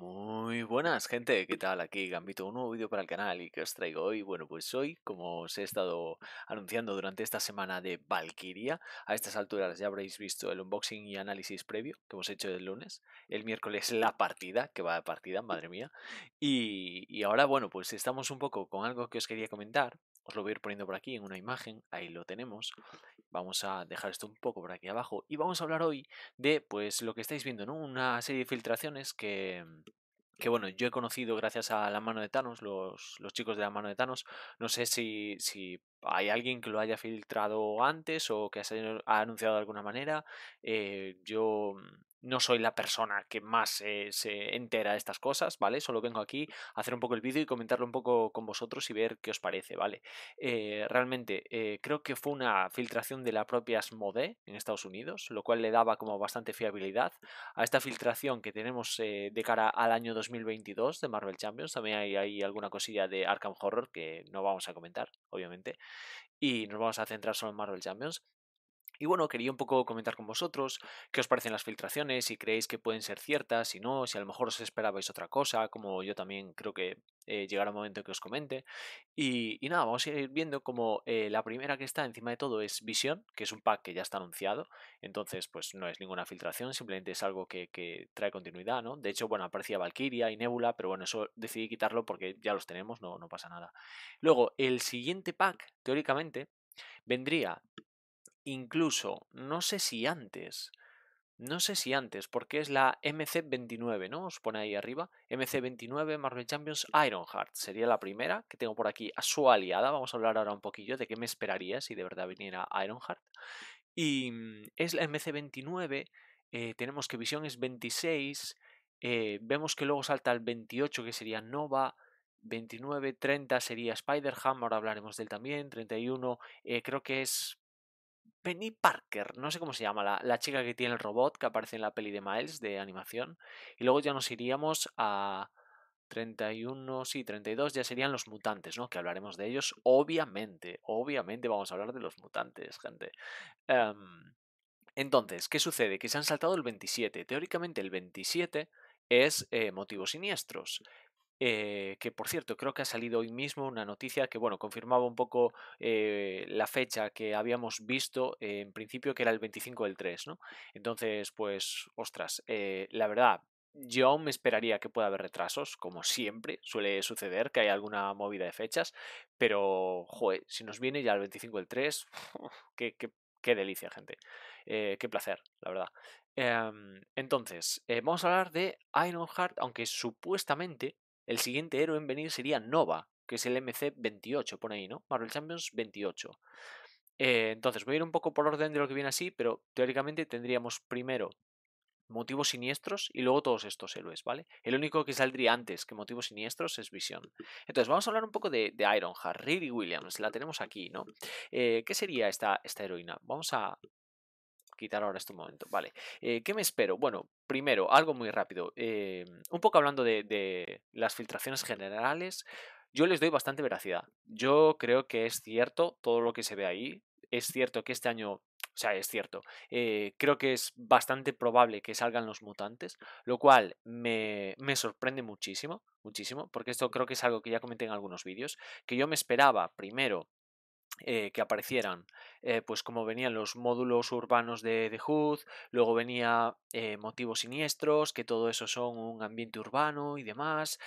Muy buenas gente, ¿qué tal? Aquí Gambito, un nuevo vídeo para el canal y que os traigo hoy, bueno pues hoy, como os he estado anunciando durante esta semana de Valkyria, a estas alturas ya habréis visto el unboxing y análisis previo que hemos hecho el lunes, el miércoles la partida, que va de partida, madre mía, y, y ahora bueno pues estamos un poco con algo que os quería comentar, os pues lo voy a ir poniendo por aquí en una imagen, ahí lo tenemos. Vamos a dejar esto un poco por aquí abajo y vamos a hablar hoy de pues lo que estáis viendo, ¿no? Una serie de filtraciones que que bueno, yo he conocido gracias a la mano de Thanos, los, chicos de la mano de Thanos. No sé si, si, hay alguien que lo haya filtrado antes o que se haya anunciado de alguna manera. Eh, yo no soy la persona que más se entera de estas cosas, ¿vale? Solo vengo aquí a hacer un poco el vídeo y comentarlo un poco con vosotros y ver qué os parece, ¿vale? Eh, realmente eh, creo que fue una filtración de la propia Smode en Estados Unidos, lo cual le daba como bastante fiabilidad a esta filtración que tenemos eh, de cara al año 2022 de Marvel Champions. También hay alguna cosilla de Arkham Horror que no vamos a comentar, obviamente, y nos vamos a centrar solo en Marvel Champions. Y bueno, quería un poco comentar con vosotros qué os parecen las filtraciones, si creéis que pueden ser ciertas, si no, si a lo mejor os esperabais otra cosa, como yo también creo que eh, llegará el momento que os comente. Y, nada, vamos a ir viendo como eh, la primera que está encima de todo es Visión, que es un pack que ya está anunciado, entonces pues no es ninguna filtración, simplemente es algo que, trae continuidad, ¿no? De hecho, bueno, aparecía Valkyria y Nebula, pero bueno, eso decidí quitarlo porque ya los tenemos, no, no pasa nada. Luego, el siguiente pack, teóricamente, vendría incluso, no sé si antes, no sé si antes, porque es la MC29, ¿no? Os pone ahí arriba. MC29 Marvel Champions Ironheart. Sería la primera que tengo por aquí a su aliada. Vamos a hablar ahora un poquillo de qué me esperaría si de verdad viniera Ironheart. Y mm, es la MC29. Eh, tenemos que Visión es 26. Eh, vemos que luego salta el 28, que sería Nova. 29, 30 sería spider ahora hablaremos de él también. 31, eh, creo que es Penny Parker, no sé cómo se llama, la, chica que tiene el robot que aparece en la peli de Miles de animación. Y luego ya nos iríamos a 31, sí, 32, ya serían los mutantes, ¿no? Que hablaremos de ellos, obviamente, obviamente vamos a hablar de los mutantes, gente. Em, entonces, ¿qué sucede? Que se han saltado el 27. Teóricamente el 27 es eh, motivos siniestros. Eh, que por cierto creo que ha salido hoy mismo una noticia que bueno confirmaba un poco eh, la fecha que habíamos visto eh, en principio que era el 25 del 3 ¿no? entonces pues ostras la verdad yo me esperaría que pueda haber retrasos, como siempre suele suceder, que hay alguna movida de fechas, pero, joder, si nos viene ya el 25 del 3, qué, qué delicia, gente. qué placer, la verdad em, entonces, vamos a hablar de Ironheart, aunque supuestamente el siguiente héroe en venir sería Nova, que es el MC28, por ahí, ¿no? Marvel Champions 28. Eh, entonces, voy a ir un poco por orden de lo que viene así, pero teóricamente tendríamos primero motivos siniestros y luego todos estos héroes, ¿vale? El único que saldría antes que motivos siniestros es Visión. Entonces, vamos a hablar un poco de, Iron, Ironheart, Riri Williams, la tenemos aquí, ¿no? Eh, ¿Qué sería esta, esta heroína? Vamos a, quitar ahora este momento. Vale, eh, ¿qué me espero? Bueno, primero, algo muy rápido. Eh, un poco hablando de, las filtraciones generales, yo les doy bastante veracidad. Yo creo que es cierto todo lo que se ve ahí. Es cierto que este año o sea, es cierto. Eh, creo que es bastante probable que salgan los mutantes, lo cual me, sorprende muchísimo, muchísimo, porque esto creo que es algo que ya comenté en algunos vídeos, que yo me esperaba primero eh, que aparecieran, eh, pues como venían los módulos urbanos de, de Hood, luego venía eh, motivos siniestros, que todo eso son un ambiente urbano y demás.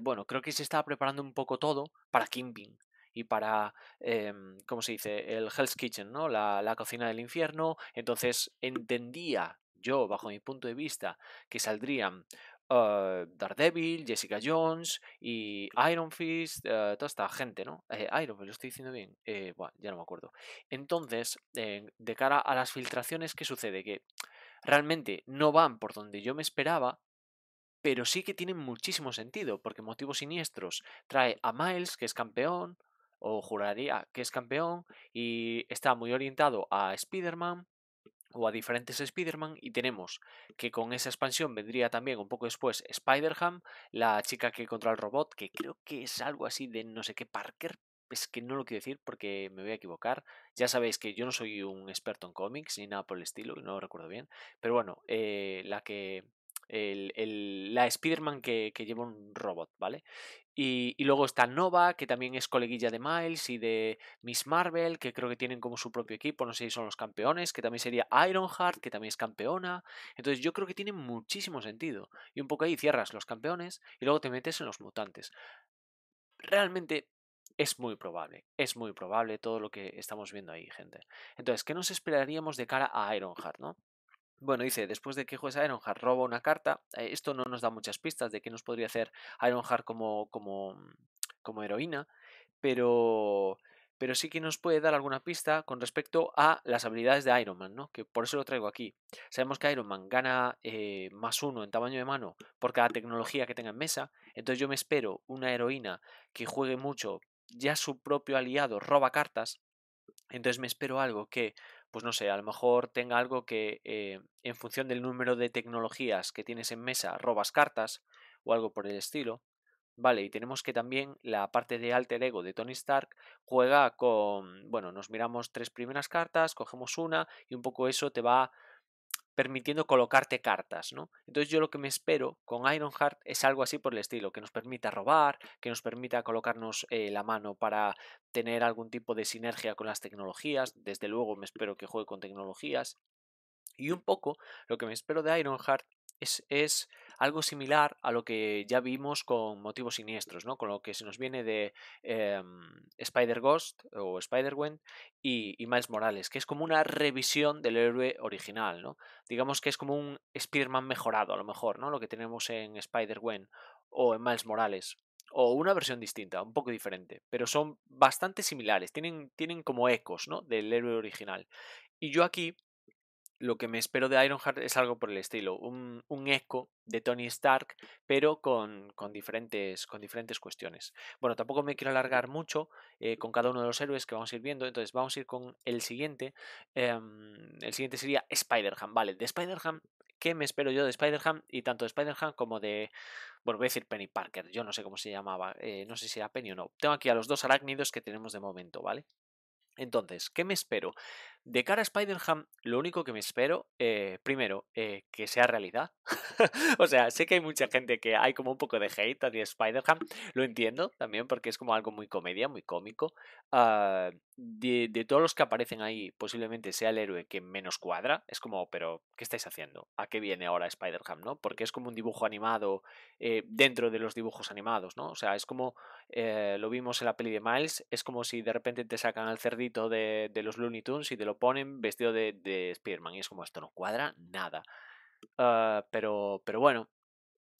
bueno, creo que se estaba preparando un poco todo para Kingpin y para, em, ¿cómo se dice? El Hell's Kitchen, ¿no? la cocina del infierno. Entonces entendía yo, bajo mi punto de vista, que saldrían eh, Daredevil, Jessica Jones y Iron Fist, eh, toda esta gente, ¿no? Eh, Iron lo estoy diciendo bien. bueno, ya no me acuerdo. Entonces, de cara a las filtraciones, ¿qué sucede? Que realmente no van por donde yo me esperaba, pero sí que tienen muchísimo sentido, porque motivos siniestros trae a Miles, que es campeón, o juraría que es campeón, y está muy orientado a Spider-Man o a diferentes Spider-Man y tenemos que con esa expansión vendría también un poco después Spider-Ham, la chica que controla el robot, que creo que es algo así de no sé qué Parker, es que no lo quiero decir porque me voy a equivocar. Ya sabéis que yo no soy un experto en cómics ni nada por el estilo, no lo recuerdo bien, pero bueno, eh, la que el, el, la Spider-Man que, que, lleva un robot, ¿vale? Y, y, luego está Nova, que también es coleguilla de Miles y de Miss Marvel, que creo que tienen como su propio equipo, no sé si son los campeones, que también sería Ironheart, que también es campeona. Entonces yo creo que tiene muchísimo sentido. Y un poco ahí cierras los campeones y luego te metes en los mutantes. Realmente es muy probable, es muy probable todo lo que estamos viendo ahí, gente. Entonces, ¿qué nos esperaríamos de cara a Ironheart, no? Bueno, dice, después de que juegues a Ironheart, roba una carta. Eh, esto no nos da muchas pistas de qué nos podría hacer Ironheart como, como, como heroína, pero, pero sí que nos puede dar alguna pista con respecto a las habilidades de Ironman. ¿no? que por eso lo traigo aquí. Sabemos que Iron gana eh, más uno en tamaño de mano por cada tecnología que tenga en mesa, entonces yo me espero una heroína que juegue mucho, ya su propio aliado roba cartas, entonces me espero algo que pues no sé, a lo mejor tenga algo que eh, en función del número de tecnologías que tienes en mesa robas cartas o algo por el estilo. Vale, y tenemos que también la parte de alter ego de Tony Stark juega con, bueno, nos miramos tres primeras cartas, cogemos una y un poco eso te va permitiendo colocarte cartas, ¿no? Entonces yo lo que me espero con Ironheart es algo así por el estilo, que nos permita robar, que nos permita colocarnos eh, la mano para tener algún tipo de sinergia con las tecnologías, desde luego me espero que juegue con tecnologías. Y un poco lo que me espero de Ironheart es, algo similar a lo que ya vimos con motivos siniestros, ¿no? con lo que se nos viene de em, Spider-Ghost o Spider-Gwen y, Miles Morales, que es como una revisión del héroe original. ¿no? Digamos que es como un Spider-Man mejorado, a lo mejor, ¿no? lo que tenemos en Spider-Gwen o en Miles Morales. O una versión distinta, un poco diferente, pero son bastante similares, tienen, tienen como ecos ¿no? del héroe original. Y yo aquí lo que me espero de Ironheart es algo por el estilo, un, eco de Tony Stark, pero con, diferentes, con diferentes cuestiones. Bueno, tampoco me quiero alargar mucho eh, con cada uno de los héroes que vamos a ir viendo, entonces vamos a ir con el siguiente. Em, el siguiente sería Spider-Ham, ¿vale? De Spider-Ham, ¿qué me espero yo de Spider-Ham? Y tanto de Spider-Ham como de, bueno, voy a decir Penny Parker, yo no sé cómo se llamaba, eh, no sé si era Penny o no. Tengo aquí a los dos arácnidos que tenemos de momento, ¿vale? Entonces, ¿qué me espero? De cara a Spider-Ham, lo único que me espero, eh, primero, eh, que sea realidad. o sea, sé que hay mucha gente que hay como un poco de hate hacia Spider-Ham, lo entiendo también porque es como algo muy comedia, muy cómico. Ah, de, todos los que aparecen ahí, posiblemente sea el héroe que menos cuadra. Es como, pero, ¿qué estáis haciendo? ¿A qué viene ahora Spider-Ham, no? Porque es como un dibujo animado eh, dentro de los dibujos animados, ¿no? O sea, es como, eh, lo vimos en la peli de Miles, es como si de repente te sacan al cerdito de, los Looney Tunes y te lo ponen vestido de, de Spider-Man. Y es como, esto no cuadra nada. Ah, pero, pero bueno,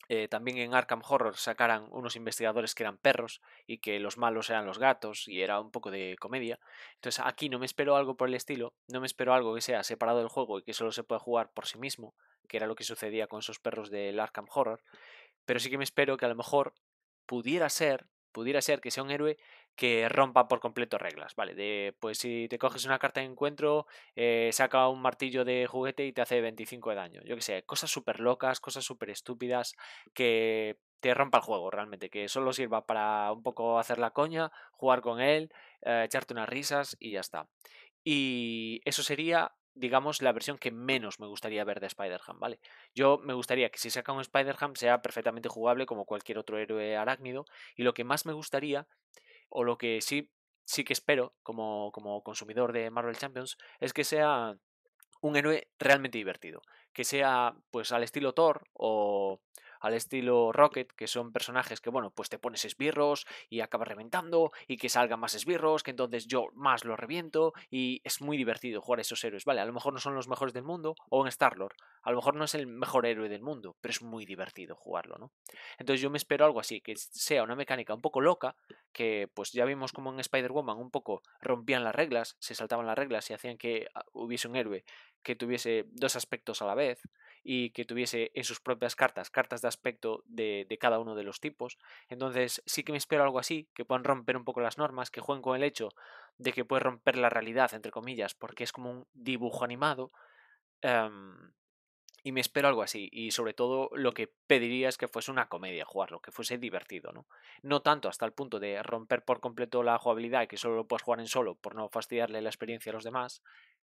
eh, también en Arkham Horror sacaran unos investigadores que eran perros y que los malos eran los gatos y era un poco de comedia. Entonces aquí no me espero algo por el estilo, no me espero algo que sea separado del juego y que solo se pueda jugar por sí mismo, que era lo que sucedía con esos perros del Arkham Horror, pero sí que me espero que a lo mejor pudiera ser, pudiera ser que sea un héroe que rompa por completo reglas, ¿vale? De, pues si te coges una carta de encuentro, eh, saca un martillo de juguete y te hace 25 de daño. Yo que sé, cosas súper locas, cosas súper estúpidas que te rompa el juego realmente, que solo sirva para un poco hacer la coña, jugar con él, eh, echarte unas risas y ya está. Y eso sería digamos, la versión que menos me gustaría ver de Spider-Ham, ¿vale? Yo me gustaría que si saca un Spider-Ham sea perfectamente jugable como cualquier otro héroe arácnido y lo que más me gustaría o lo que sí, sí que espero como, como consumidor de Marvel Champions, es que sea un héroe realmente divertido, que sea pues al estilo Thor o, al estilo Rocket, que son personajes que, bueno, pues te pones esbirros y acabas reventando y que salgan más esbirros, que entonces yo más lo reviento y es muy divertido jugar a esos héroes, ¿vale? A lo mejor no son los mejores del mundo o en Star-Lord, a lo mejor no es el mejor héroe del mundo, pero es muy divertido jugarlo, ¿no? Entonces yo me espero algo así, que sea una mecánica un poco loca, que pues ya vimos como en Spider-Woman un poco rompían las reglas, se saltaban las reglas y hacían que ah, hubiese un héroe que tuviese dos aspectos a la vez y que tuviese en sus propias cartas cartas de aspecto de, de, cada uno de los tipos. Entonces sí que me espero algo así, que puedan romper un poco las normas, que jueguen con el hecho de que puede romper la realidad, entre comillas, porque es como un dibujo animado. Em, y me espero algo así. Y sobre todo lo que pediría es que fuese una comedia jugarlo, que fuese divertido, ¿no? No tanto hasta el punto de romper por completo la jugabilidad, que solo lo puedas jugar en solo por no fastidiarle la experiencia a los demás,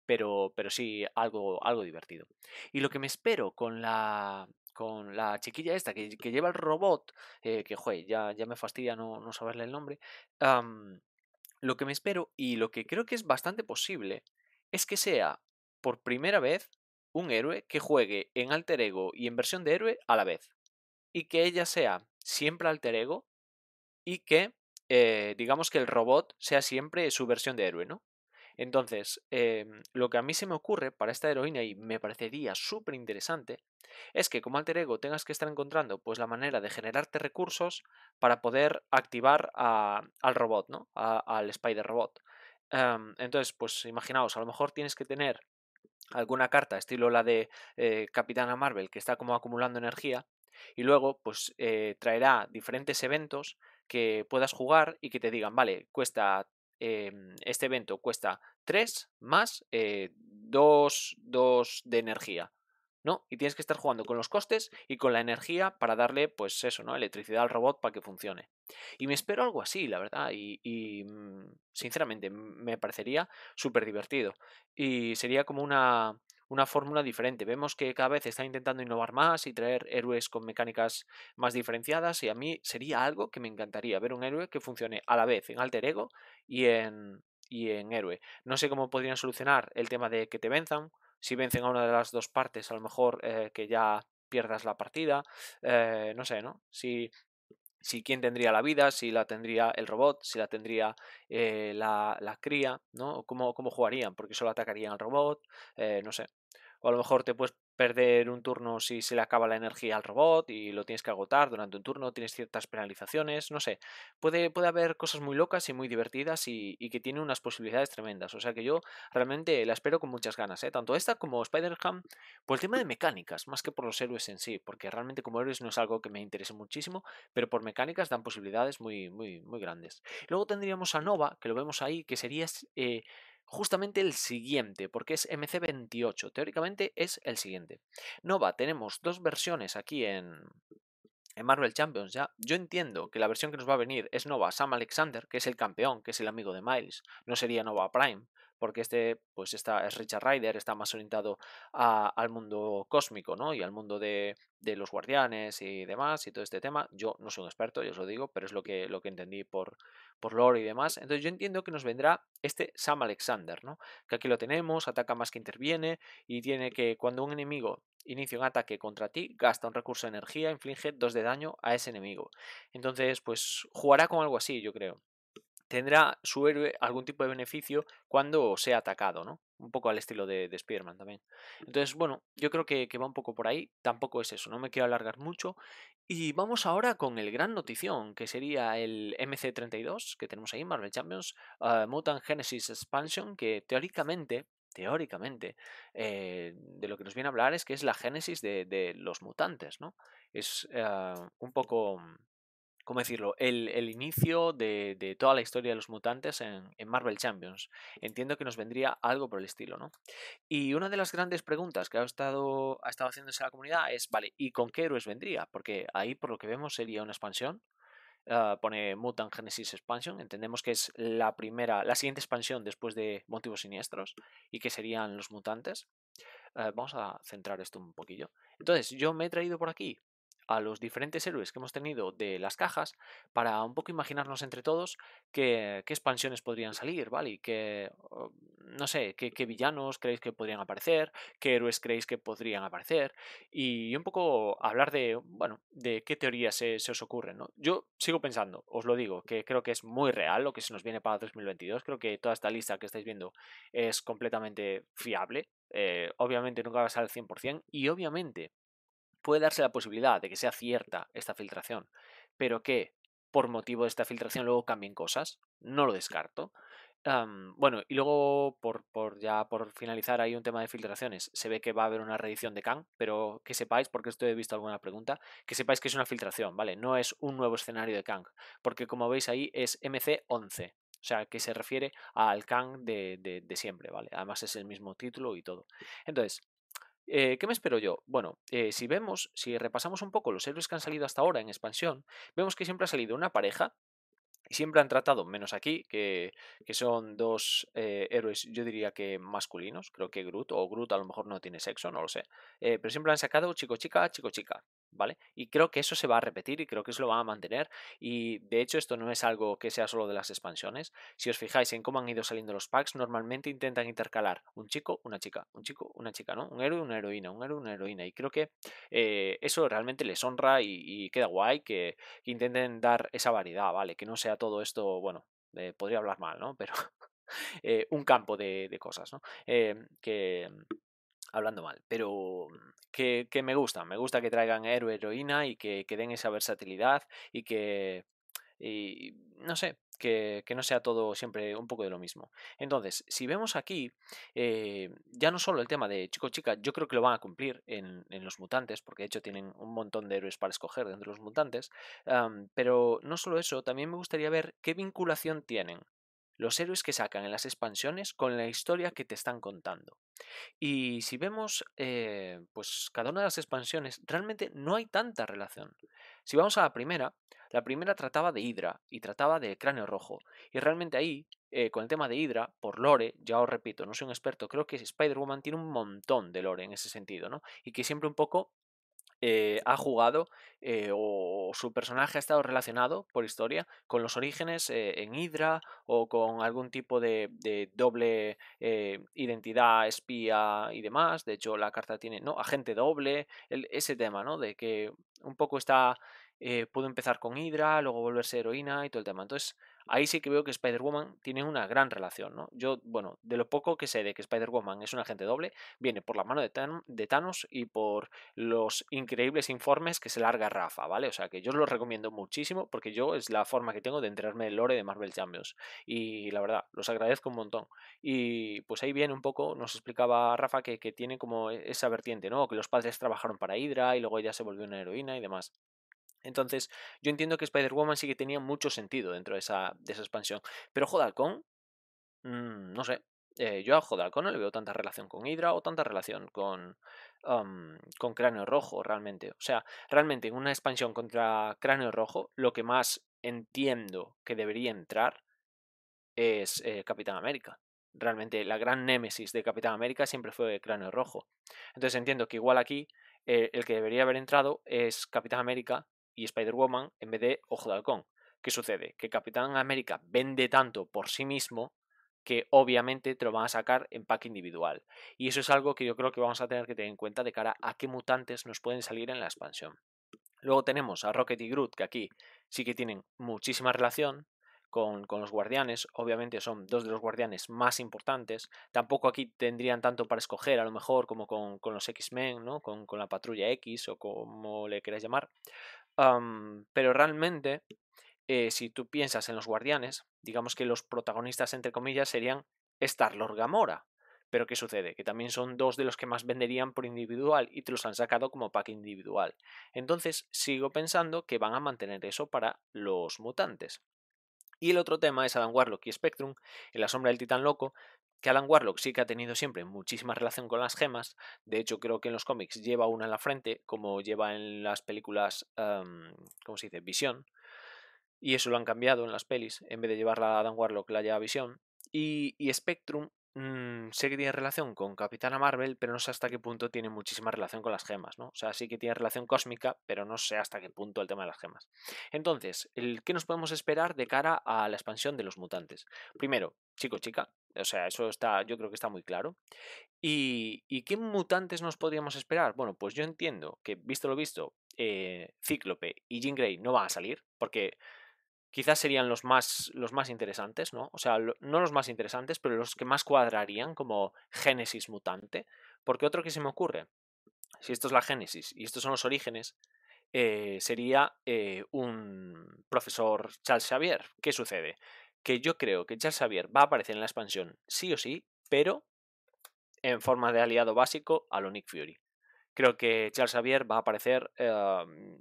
pero, pero sí algo, algo divertido. Y lo que me espero con la, con la chiquilla esta que, lleva el robot, eh, que joder, ya, ya me fastidia no, no saberle el nombre, lo que me espero y lo que creo que es bastante posible es que sea por primera vez un héroe que juegue en alter ego y en versión de héroe a la vez. Y que ella sea siempre alter ego y que eh, digamos que el robot sea siempre su versión de héroe, ¿no? Entonces, em, lo que a mí se me ocurre para esta heroína y me parecería súper interesante es que como alter ego tengas que estar encontrando pues la manera de generarte recursos para poder activar a, al robot, ¿no? al spider robot. Em, entonces, pues imaginaos, a lo mejor tienes que tener alguna carta, estilo la de eh, Capitana Marvel, que está como acumulando energía, y luego pues eh, traerá diferentes eventos que puedas jugar y que te digan, vale, cuesta Em, este evento cuesta 3 más 2, eh, dos de energía. ¿no? Y tienes que estar jugando con los costes y con la energía para darle, pues eso, ¿no? Electricidad al robot para que funcione. Y me espero algo así, la verdad. Y, y mm, sinceramente, me parecería súper divertido. Y sería como una, una fórmula diferente. Vemos que cada vez está intentando innovar más y traer héroes con mecánicas más diferenciadas y a mí sería algo que me encantaría ver un héroe que funcione a la vez en alter ego y en, y en héroe. No sé cómo podrían solucionar el tema de que te venzan. Si vencen a una de las dos partes, a lo mejor eh, que ya pierdas la partida. Eh, no sé, ¿no? Si si quién tendría la vida, si la tendría el robot, si la tendría eh, la, cría, ¿no? cómo, cómo jugarían, porque solo atacarían al robot, eh, no sé. O a lo mejor te puedes perder un turno si se le acaba la energía al robot y lo tienes que agotar durante un turno, tienes ciertas penalizaciones, no sé. Puede, puede haber cosas muy locas y muy divertidas y, y que tiene unas posibilidades tremendas. O sea que yo realmente la espero con muchas ganas, ¿eh? tanto esta como Spider-Ham, por el tema de mecánicas, más que por los héroes en sí, porque realmente como héroes no es algo que me interese muchísimo, pero por mecánicas dan posibilidades muy, muy, muy grandes. Luego tendríamos a Nova, que lo vemos ahí, que sería... Eh, justamente el siguiente, porque es MC28. Teóricamente es el siguiente. Nova, tenemos dos versiones aquí en, en Marvel Champions ya. Yo entiendo que la versión que nos va a venir es Nova Sam Alexander, que es el campeón, que es el amigo de Miles. No sería Nova Prime porque este, pues esta es Richard Ryder, está más orientado al mundo cósmico, ¿no? Y al mundo de, los guardianes y demás, y todo este tema. Yo no soy un experto, yo os lo digo, pero es lo que, lo que entendí por, por lore y demás. Entonces yo entiendo que nos vendrá este Sam Alexander, ¿no? Que aquí lo tenemos, ataca más que interviene, y tiene que, cuando un enemigo inicia un ataque contra ti, gasta un recurso de energía, inflige dos de daño a ese enemigo. Entonces, pues jugará con algo así, yo creo tendrá su héroe algún tipo de beneficio cuando sea atacado, ¿no? Un poco al estilo de, de también. Entonces, bueno, yo creo que, va un poco por ahí. Tampoco es eso, no me quiero alargar mucho. Y vamos ahora con el gran notición, que sería el MC32 que tenemos ahí, Marvel Champions, ah, Mutant Genesis Expansion, que teóricamente teóricamente, eh, de lo que nos viene a hablar es que es la génesis de, los mutantes, ¿no? Es ah, un poco ¿cómo decirlo? El, inicio de, toda la historia de los mutantes en, Marvel Champions. Entiendo que nos vendría algo por el estilo, ¿no? Y una de las grandes preguntas que ha estado, ha estado haciéndose la comunidad es, vale, ¿y con qué héroes vendría? Porque ahí, por lo que vemos, sería una expansión. Ah, pone Mutant Genesis Expansion. Entendemos que es la primera, la siguiente expansión después de Motivos Siniestros y que serían los mutantes. Ah, vamos a centrar esto un poquillo. Entonces, yo me he traído por aquí a los diferentes héroes que hemos tenido de las cajas para un poco imaginarnos entre todos qué, expansiones podrían salir, ¿vale? Y qué, no sé, qué, villanos creéis que podrían aparecer, qué héroes creéis que podrían aparecer y un poco hablar de, bueno, de qué teorías se, os ocurren, ¿no? Yo sigo pensando, os lo digo, que creo que es muy real lo que se nos viene para 2022, creo que toda esta lista que estáis viendo es completamente fiable, eh, obviamente nunca va a ser al 100% y obviamente puede darse la posibilidad de que sea cierta esta filtración, pero que por motivo de esta filtración luego cambien cosas, no lo descarto. bueno, y luego, por, ya por finalizar, hay un tema de filtraciones. Se ve que va a haber una reedición de Kang, pero que sepáis, porque esto he visto alguna pregunta, que sepáis que es una filtración, ¿vale? No es un nuevo escenario de Kang, porque como veis ahí es MC11, o sea, que se refiere al Kang de, de siempre, ¿vale? Además es el mismo título y todo. Entonces, eh, ¿Qué me espero yo? Bueno, eh, si vemos, si repasamos un poco los héroes que han salido hasta ahora en expansión, vemos que siempre ha salido una pareja y siempre han tratado, menos aquí, que, que son dos eh, héroes, yo diría que masculinos, creo que Groot, o Groot a lo mejor no tiene sexo, no lo sé, eh, pero siempre han sacado chico-chica, chico-chica. ¿vale? Y creo que eso se va a repetir y creo que eso lo van a mantener y de hecho esto no es algo que sea solo de las expansiones. Si os fijáis en cómo han ido saliendo los packs, normalmente intentan intercalar un chico, una chica, un chico, una chica, ¿no? Un héroe, una heroína, un héroe, una heroína y creo que eh, eso realmente les honra y, queda guay que, intenten dar esa variedad, ¿vale? Que no sea todo esto, bueno, eh, podría hablar mal, ¿no? Pero eh, un campo de, cosas, ¿no? que hablando mal, pero mm, que, me gusta, me gusta que traigan héroe, heroína y que, den esa versatilidad y que, no sé, que, no sea todo siempre un poco de lo mismo. Entonces, si vemos aquí, eh, ya no solo el tema de chico chica, yo creo que lo van a cumplir en, los mutantes, porque de hecho tienen un montón de héroes para escoger dentro de los mutantes, pero no solo eso, también me gustaría ver qué vinculación tienen los héroes que sacan en las expansiones con la historia que te están contando. Y si vemos eh, pues cada una de las expansiones, realmente no hay tanta relación. Si vamos a la primera, la primera trataba de Hydra y trataba de Cráneo Rojo. Y realmente ahí, eh, con el tema de Hydra, por lore, ya os repito, no soy un experto, creo que Spider-Woman tiene un montón de lore en ese sentido, ¿no? Y que siempre un poco eh, ha jugado eh, o su personaje ha estado relacionado por historia con los orígenes eh, en Hydra o con algún tipo de, doble identidad, espía y demás. De hecho, la carta tiene no agente doble, ese tema, ¿no? De que un poco está pudo empezar con Hydra, luego volverse heroína y todo el tema. Entonces ahí sí que veo que Spider-Woman tiene una gran relación, ¿no? Yo, bueno, de lo poco que sé de que Spider-Woman es un agente doble, viene por la mano de, Thanos y por los increíbles informes que se larga Rafa, ¿vale? O sea, que yo los recomiendo muchísimo porque yo es la forma que tengo de enterarme del lore de Marvel Champions. Y la verdad, los agradezco un montón. Y pues ahí viene un poco, nos explicaba Rafa que, que tiene como e-, esa vertiente, ¿no? Que los padres trabajaron para Hydra y luego ella se volvió una heroína y demás. Entonces, yo entiendo que Spider-Woman sí que tenía mucho sentido dentro de esa, expansión. Pero ¿Jodalcón? Mm, no sé. Eh, yo a Joda no le veo tanta relación con Hydra o tanta relación con, Cráneo Rojo, realmente. O sea, realmente en una expansión contra Cráneo Rojo, lo que más entiendo que debería entrar es eh, Capitán América. Realmente la gran némesis de Capitán América siempre fue Cráneo Rojo. Entonces entiendo que igual aquí eh, el que debería haber entrado es Capitán América y Spider-Woman en vez de Ojo de Halcón. ¿Qué sucede? Que Capitán América vende tanto por sí mismo que obviamente te lo van a sacar en pack individual. Y eso es algo que yo creo que vamos a tener que tener en cuenta de cara a qué mutantes nos pueden salir en la expansión. Luego tenemos a Rocket y Groot, que aquí sí que tienen muchísima relación con, los guardianes. Obviamente son dos de los guardianes más importantes. Tampoco aquí tendrían tanto para escoger, a lo mejor, como con, los X-Men, ¿no? Con, con la patrulla X o como le queráis llamar pero realmente, eh, si tú piensas en los guardianes, digamos que los protagonistas, entre comillas, serían Star-Lord Gamora. Pero ¿qué sucede? Que también son dos de los que más venderían por individual y te los han sacado como pack individual. Entonces, sigo pensando que van a mantener eso para los mutantes. Y el otro tema es Adam Warlock y Spectrum, en la sombra del titán loco, que Alan Warlock sí que ha tenido siempre muchísima relación con las gemas, de hecho creo que en los cómics lleva una en la frente, como lleva en las películas, em, ¿cómo se dice?, Visión, y eso lo han cambiado en las pelis, en vez de llevarla a Alan Warlock la lleva Visión, y Spectrum Mm, sé que tiene relación con Capitana Marvel, pero no sé hasta qué punto tiene muchísima relación con las gemas, ¿no? O sea, sí que tiene relación cósmica, pero no sé hasta qué punto el tema de las gemas. Entonces, el, ¿qué nos podemos esperar de cara a la expansión de los mutantes? Primero, chico, chica, o sea, eso está, yo creo que está muy claro. ¿Y, y qué mutantes nos podríamos esperar? Bueno, pues yo entiendo que, visto lo visto, eh, Cíclope y Jean Grey no van a salir, porque quizás serían los más, los más interesantes, ¿no? O sea, no los más interesantes, pero los que más cuadrarían como génesis mutante. Porque otro que se me ocurre, si esto es la génesis y estos son los orígenes, eh, sería eh, un profesor Charles Xavier. ¿Qué sucede? Que yo creo que Charles Xavier va a aparecer en la expansión sí o sí, pero en forma de aliado básico a lo Nick Fury. Creo que Charles Xavier va a aparecer eh,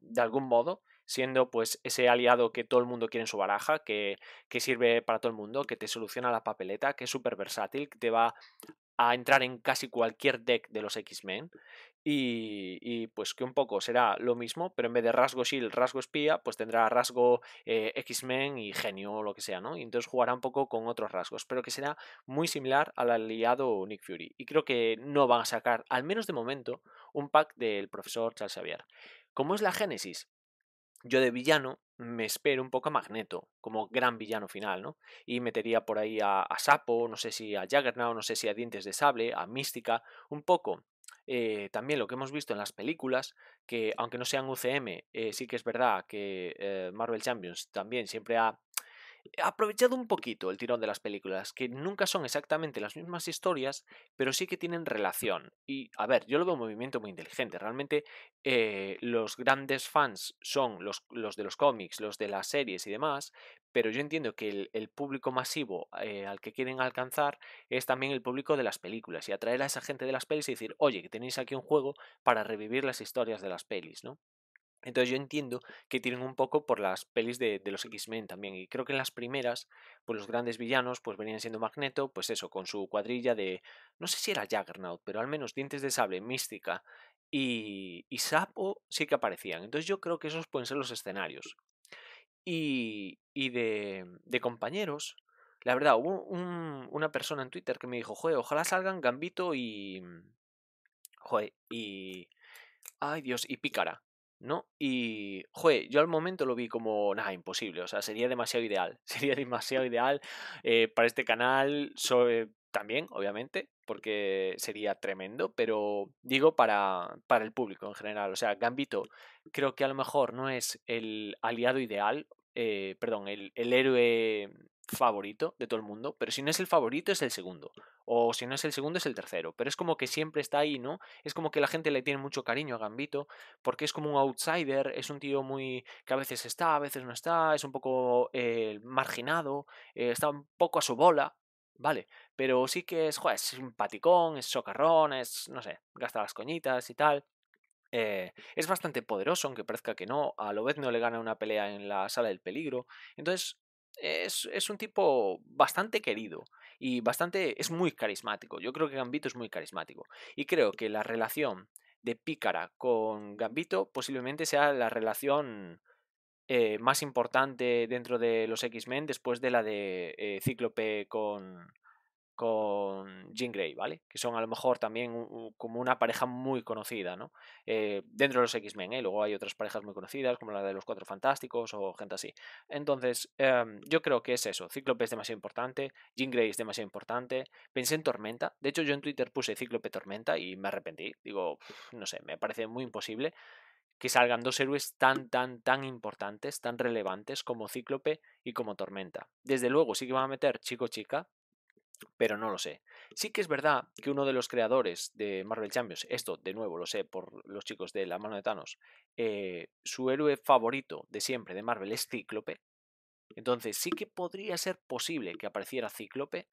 de algún modo siendo pues ese aliado que todo el mundo quiere en su baraja, que, que sirve para todo el mundo, que te soluciona la papeleta, que es súper versátil, que te va a entrar en casi cualquier deck de los X-Men. Y, pues que un poco será lo mismo, pero en vez de rasgo shield, rasgo espía, pues tendrá rasgo eh, X-Men y genio o lo que sea, ¿no? Y entonces jugará un poco con otros rasgos, pero que será muy similar al aliado Nick Fury. Y creo que no van a sacar, al menos de momento, un pack del profesor Charles Xavier. ¿Cómo es la Génesis? yo de villano me espero un poco a Magneto, como gran villano final, ¿no? Y metería por ahí a, Sapo, no sé si a Juggernaut, no sé si a Dientes de Sable, a Mística, un poco. Eh, también lo que hemos visto en las películas, que aunque no sean UCM, eh, sí que es verdad que eh, Marvel Champions también siempre ha aprovechado un poquito el tirón de las películas, que nunca son exactamente las mismas historias, pero sí que tienen relación. Y a ver, yo lo veo un movimiento muy inteligente. Realmente eh, los grandes fans son los, los, de los cómics, los de las series y demás, pero yo entiendo que el, público masivo eh, al que quieren alcanzar es también el público de las películas y atraer a esa gente de las pelis y decir, oye, que tenéis aquí un juego para revivir las historias de las pelis, ¿no? Entonces yo entiendo que tienen un poco por las pelis de, los X-Men también. Y creo que en las primeras, pues los grandes villanos, pues venían siendo Magneto, pues eso, con su cuadrilla de, no sé si era Juggernaut, pero al menos Dientes de Sable, Mística y, Sapo sí que aparecían. Entonces yo creo que esos pueden ser los escenarios. Y, de, compañeros, la verdad, hubo una persona en Twitter que me dijo, joder, ojalá salgan Gambito y... Joder, y... Ay Dios, y Pícara. ¿no? Y, joder, yo al momento lo vi como, nada, imposible, o sea, sería demasiado ideal, sería demasiado ideal eh, para este canal, sobre, también, obviamente, porque sería tremendo, pero digo para, para el público en general, o sea, Gambito creo que a lo mejor no es el aliado ideal, eh, perdón, el, el héroe favorito de todo el mundo, pero si no es el favorito es el segundo, o si no es el segundo es el tercero, pero es como que siempre está ahí, ¿no? Es como que la gente le tiene mucho cariño a Gambito, porque es como un outsider, es un tío muy que a veces está, a veces no está, es un poco eh, marginado, eh, está un poco a su bola, ¿vale? Pero sí que es, joder, es simpaticón, es socarrón, es, no sé, gasta las coñitas y tal. Eh, es bastante poderoso, aunque parezca que no. A lo no le gana una pelea en la sala del peligro. Entonces, es, es un tipo bastante querido y bastante es muy carismático. Yo creo que Gambito es muy carismático y creo que la relación de Pícara con Gambito posiblemente sea la relación eh, más importante dentro de los X-Men después de la de eh, Cíclope con, con Jean Grey, ¿vale? Que son a lo mejor también como una pareja muy conocida, ¿no? Eh, dentro de los X-Men, ¿eh? Luego hay otras parejas muy conocidas, como la de los Cuatro Fantásticos o gente así. Entonces, em, yo creo que es eso. Cíclope es demasiado importante, Jean Grey es demasiado importante. Pensé en Tormenta. De hecho, yo en Twitter puse Cíclope Tormenta y me arrepentí. Digo, no sé, me parece muy imposible que salgan dos héroes tan, tan, tan importantes, tan relevantes como Cíclope y como Tormenta. Desde luego, sí que van a meter chico-chica, pero no lo sé. Sí que es verdad que uno de los creadores de Marvel Champions, esto de nuevo lo sé por los chicos de La mano de Thanos, eh, su héroe favorito de siempre de Marvel es Cíclope. Entonces sí que podría ser posible que apareciera Cíclope,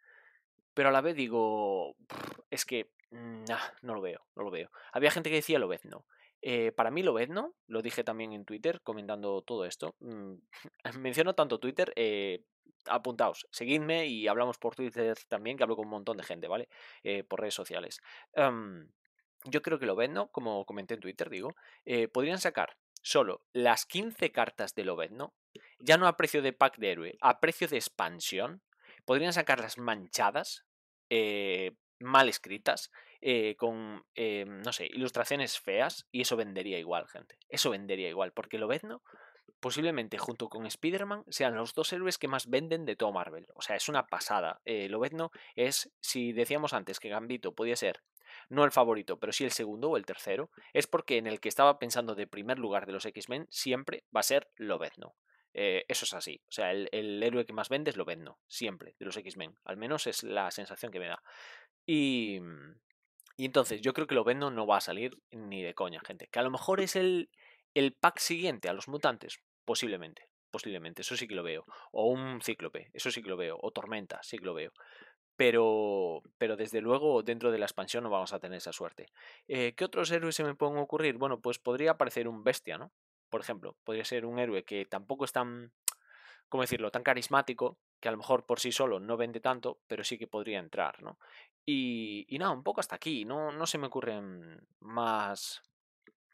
pero a la vez digo, es que mm, nah, no lo veo, no lo veo. Había gente que decía Lobezno. Eh, para mí no lo dije también en Twitter comentando todo esto, mm, menciono tanto Twitter, eh, apuntaos, seguidme y hablamos por Twitter también, que hablo con un montón de gente, ¿vale? Eh, por redes sociales. Em, yo creo que vendo, como comenté en Twitter, digo, eh, podrían sacar solo las 15 cartas de Obedno ya no a precio de pack de héroe, a precio de expansión. Podrían sacar las manchadas, eh, mal escritas, con, no sé, ilustraciones feas y eso vendería igual, gente. Eso vendería igual, porque no posiblemente junto con Spider-Man sean los dos héroes que más venden de todo Marvel. O sea, es una pasada. Eh, Lobezno es, si decíamos antes que Gambito podía ser no el favorito, pero sí el segundo o el tercero, es porque en el que estaba pensando de primer lugar de los X-Men siempre va a ser Lobezno. Eh, eso es así. O sea, el, héroe que más vende es Lobezno, siempre, de los X-Men. Al menos es la sensación que me da. Y, y entonces, yo creo que Lobezno no va a salir ni de coña, gente. Que a lo mejor es el el pack siguiente a los mutantes, posiblemente, posiblemente, eso sí que lo veo. O un cíclope, eso sí que lo veo. O tormenta, sí que lo veo. Pero, pero desde luego dentro de la expansión no vamos a tener esa suerte. Eh, ¿Qué otros héroes se me pueden ocurrir? Bueno, pues podría aparecer un bestia, ¿no? Por ejemplo, podría ser un héroe que tampoco es tan, ¿cómo decirlo?, tan carismático, que a lo mejor por sí solo no vende tanto, pero sí que podría entrar, ¿no? Y, y nada, un poco hasta aquí, no, no se me ocurren más,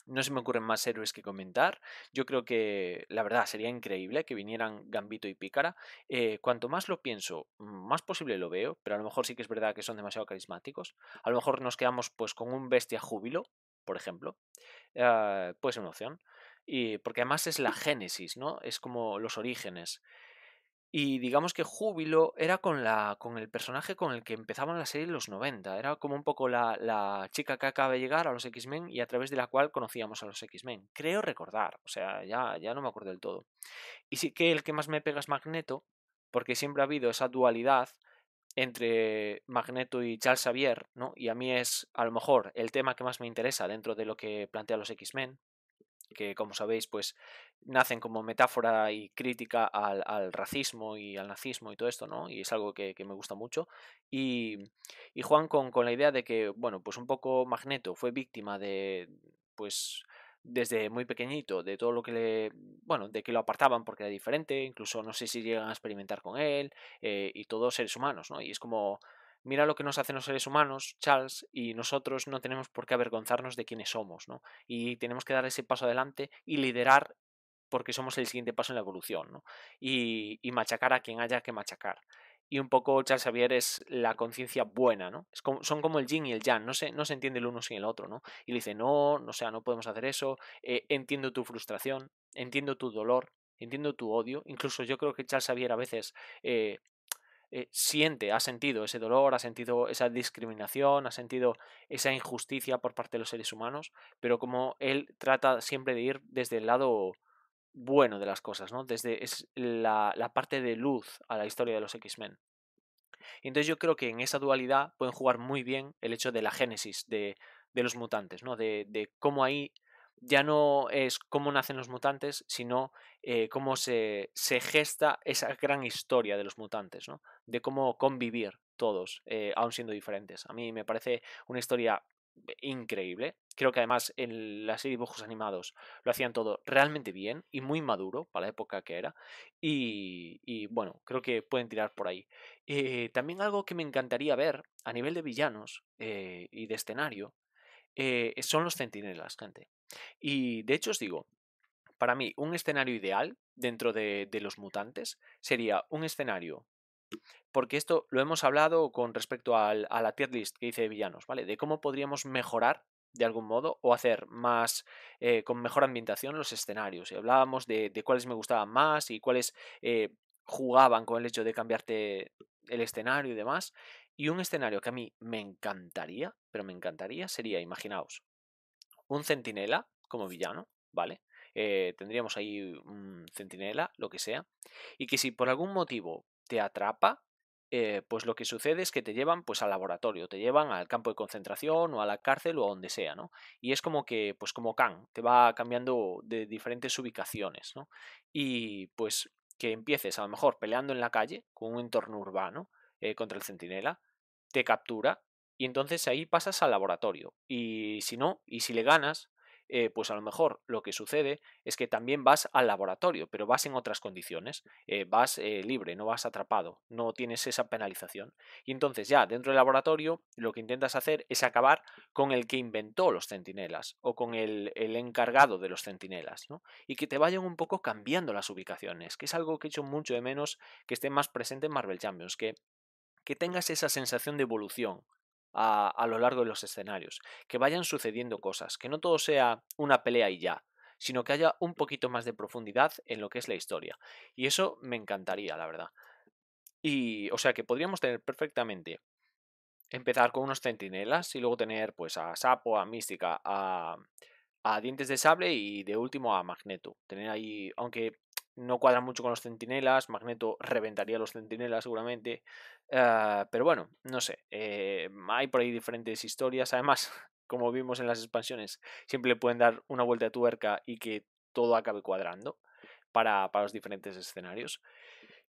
no se me ocurren más héroes que comentar. Yo creo que la verdad sería increíble que vinieran Gambito y Pícara. Eh, cuanto más lo pienso, mm, más posible lo veo, pero a lo mejor sí que es verdad que son demasiado carismáticos. A lo mejor nos quedamos pues con un bestia júbilo, por ejemplo. pues puede ser una opción. Y, porque además es la génesis, ¿no? Es como los orígenes. Y digamos que Júbilo era con, la, con el personaje con el que empezaban la serie en los 90. Era como un poco la, chica que acaba de llegar a los X-Men y a través de la cual conocíamos a los X-Men. Creo recordar, o sea, ya, ya no me acuerdo del todo. Y sí que el que más me pega es Magneto, porque siempre ha habido esa dualidad entre Magneto y Charles Xavier, ¿no? Y a mí es a lo mejor el tema que más me interesa dentro de lo que plantea los X-Men, que como sabéis pues nacen como metáfora y crítica al, racismo y al nazismo y todo esto, ¿no? Y es algo que, me gusta mucho. Y, y Juan con, la idea de que, bueno, pues un poco Magneto fue víctima de, pues desde muy pequeñito, de todo lo que le, bueno, de que lo apartaban porque era diferente, incluso no sé si llegan a experimentar con él eh, y todos seres humanos, ¿no? Y es como, mira lo que nos hacen los seres humanos, Charles, y nosotros no tenemos por qué avergonzarnos de quiénes somos, ¿no? Y tenemos que dar ese paso adelante y liderar porque somos el siguiente paso en la evolución, ¿no? Y, machacar a quien haya que machacar. Y un poco Charles Xavier es la conciencia buena, ¿no? son como el yin y el yang, no se, no se entiende el uno sin el otro, ¿no? Y le dice, no, no sea, no podemos hacer eso, eh, entiendo tu frustración, entiendo tu dolor, entiendo tu odio. Incluso yo creo que Charles Xavier a veces eh, eh, siente, ha sentido ese dolor, ha sentido esa discriminación, ha sentido esa injusticia por parte de los seres humanos, pero como él trata siempre de ir desde el lado bueno de las cosas, ¿no? Desde es la, parte de luz a la historia de los X-Men. entonces yo creo que en esa dualidad pueden jugar muy bien el hecho de la génesis de, los mutantes, ¿no? De, de cómo ahí ya no es cómo nacen los mutantes, sino eh, cómo se, gesta esa gran historia de los mutantes, ¿no? de cómo convivir todos, eh, aún siendo diferentes. A mí me parece una historia increíble. Creo que además en la serie de dibujos animados lo hacían todo realmente bien y muy maduro para la época que era. Y, bueno, creo que pueden tirar por ahí. Eh, también algo que me encantaría ver a nivel de villanos y de escenario son los centinelas, gente. Y de hecho os digo, para mí un escenario ideal dentro de, los mutantes sería un escenario porque esto lo hemos hablado con respecto a la tier list que hice de villanos, ¿vale? De cómo podríamos mejorar de algún modo o hacer más eh, con mejor ambientación los escenarios. Y hablábamos de, cuáles me gustaban más y cuáles eh, jugaban con el hecho de cambiarte el escenario y demás. Y un escenario que a mí me encantaría, pero me encantaría, sería, imaginaos, un centinela como villano, ¿vale? Eh, tendríamos ahí un centinela, lo que sea, y que si por algún motivo te atrapa, eh, pues lo que sucede es que te llevan pues al laboratorio, te llevan al campo de concentración o a la cárcel o a donde sea, ¿no? Y es como que, pues como Kang, te va cambiando de diferentes ubicaciones, ¿no? Y pues que empieces a lo mejor peleando en la calle con un entorno urbano eh, contra el centinela, te captura y entonces ahí pasas al laboratorio. Y si no, y si le ganas, eh, pues a lo mejor lo que sucede es que también vas al laboratorio, pero vas en otras condiciones, eh, vas eh, libre, no vas atrapado, no tienes esa penalización. Y entonces ya dentro del laboratorio lo que intentas hacer es acabar con el que inventó los centinelas o con el, encargado de los centinelas, ¿no? Y que te vayan un poco cambiando las ubicaciones, que es algo que he hecho mucho de menos que esté más presente en Marvel Champions, que que tengas esa sensación de evolución, a, lo largo de los escenarios, que vayan sucediendo cosas, que no todo sea una pelea y ya, sino que haya un poquito más de profundidad en lo que es la historia. Y eso me encantaría, la verdad. Y, o sea, que podríamos tener perfectamente empezar con unos centinelas y luego tener, pues, a Sapo, a Mística, a, a Dientes de Sable y de último a Magneto. Tener ahí, aunque no cuadra mucho con los centinelas. Magneto reventaría los centinelas seguramente. Eh, pero bueno, no sé. Eh, hay por ahí diferentes historias. Además, como vimos en las expansiones, siempre pueden dar una vuelta de tuerca y que todo acabe cuadrando para, para los diferentes escenarios.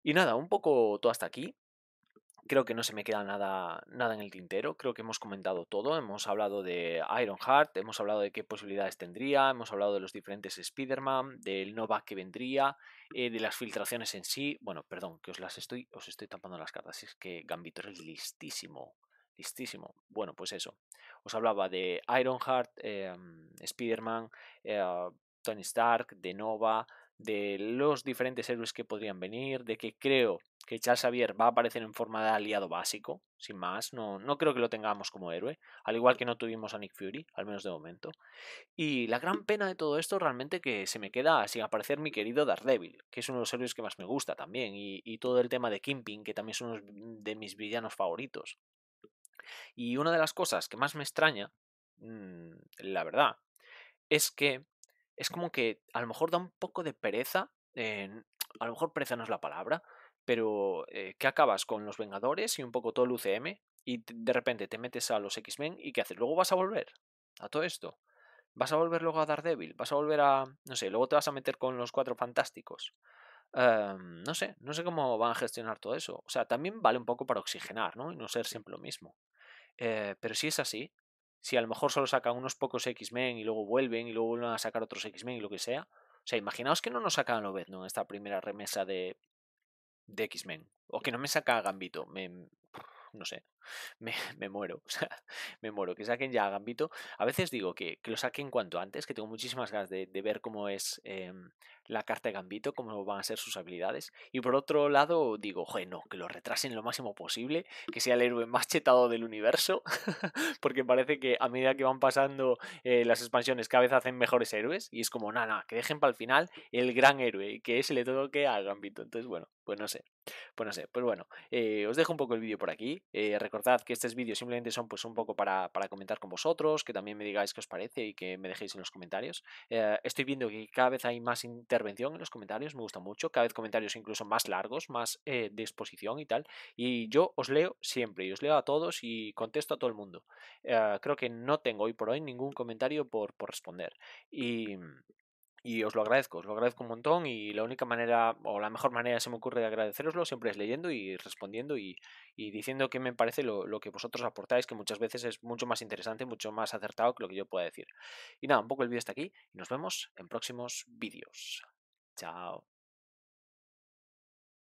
Y nada, un poco todo hasta aquí creo que no se me queda nada, nada en el tintero, creo que hemos comentado todo, hemos hablado de Ironheart, hemos hablado de qué posibilidades tendría, hemos hablado de los diferentes Spider-Man, del Nova que vendría, eh, de las filtraciones en sí, bueno, perdón, que os las estoy, os estoy tapando las cartas, es que Gambito es listísimo, listísimo, bueno, pues eso, os hablaba de Ironheart, eh, Spider-Man, eh, Tony Stark, de Nova, de los diferentes héroes que podrían venir, de que creo que Charles Xavier va a aparecer en forma de aliado básico, sin más. No, no creo que lo tengamos como héroe, al igual que no tuvimos a Nick Fury, al menos de momento. Y la gran pena de todo esto realmente que se me queda sin aparecer mi querido Daredevil, que es uno de los héroes que más me gusta también, y, todo el tema de Kimping, que también es uno de mis villanos favoritos. Y una de las cosas que más me extraña, mm, la verdad, es que es como que a lo mejor da un poco de pereza, a lo mejor pereza no es la palabra, pero eh, ¿qué acabas con los Vengadores y un poco todo el UCM? Y de repente te metes a los X-Men y ¿qué haces? Luego vas a volver a todo esto. Vas a volver luego a Daredevil, vas a volver a, no sé, luego te vas a meter con los Cuatro Fantásticos. Em, no sé, no sé cómo van a gestionar todo eso. O sea, también vale un poco para oxigenar, ¿no? Y no ser siempre lo mismo. Eh, pero si es así, si a lo mejor solo sacan unos pocos X-Men y luego vuelven y luego vuelven a sacar otros X-Men y lo que sea. O sea, imaginaos que no nos sacan a ¿no? en esta primera remesa de, de X-Men. O que no me saca Gambito. Me, no sé. me, muero, sea, me muero. Que saquen ya a Gambito. A veces digo que, que, lo saquen cuanto antes, que tengo muchísimas ganas de, ver cómo es em, la carta de Gambito, cómo van a ser sus habilidades. Y por otro lado, digo, joder, no, que lo retrasen lo máximo posible, que sea el héroe más chetado del universo, porque parece que a medida que van pasando eh, las expansiones, cada vez hacen mejores héroes, y es como, nada, que dejen para el final el gran héroe, y que ese le que a Gambito. Entonces, bueno, pues no sé, pues no sé, pues bueno, eh, os dejo un poco el vídeo por aquí. Eh, que estos vídeos simplemente son pues un poco para, para, comentar con vosotros, que también me digáis qué os parece y que me dejéis en los comentarios. Eh, estoy viendo que cada vez hay más intervención en los comentarios, me gusta mucho, cada vez comentarios incluso más largos, más eh, de exposición y tal. Y yo os leo siempre, y os leo a todos y contesto a todo el mundo. Eh, creo que no tengo hoy por hoy ningún comentario por, por responder. Y, mm, y os lo agradezco, os lo agradezco un montón y la única manera o la mejor manera se me ocurre de agradeceroslo siempre es leyendo y respondiendo y, diciendo qué me parece lo, lo, que vosotros aportáis, que muchas veces es mucho más interesante, mucho más acertado que lo que yo pueda decir. Y nada, un poco el vídeo está aquí y nos vemos en próximos vídeos. Chao.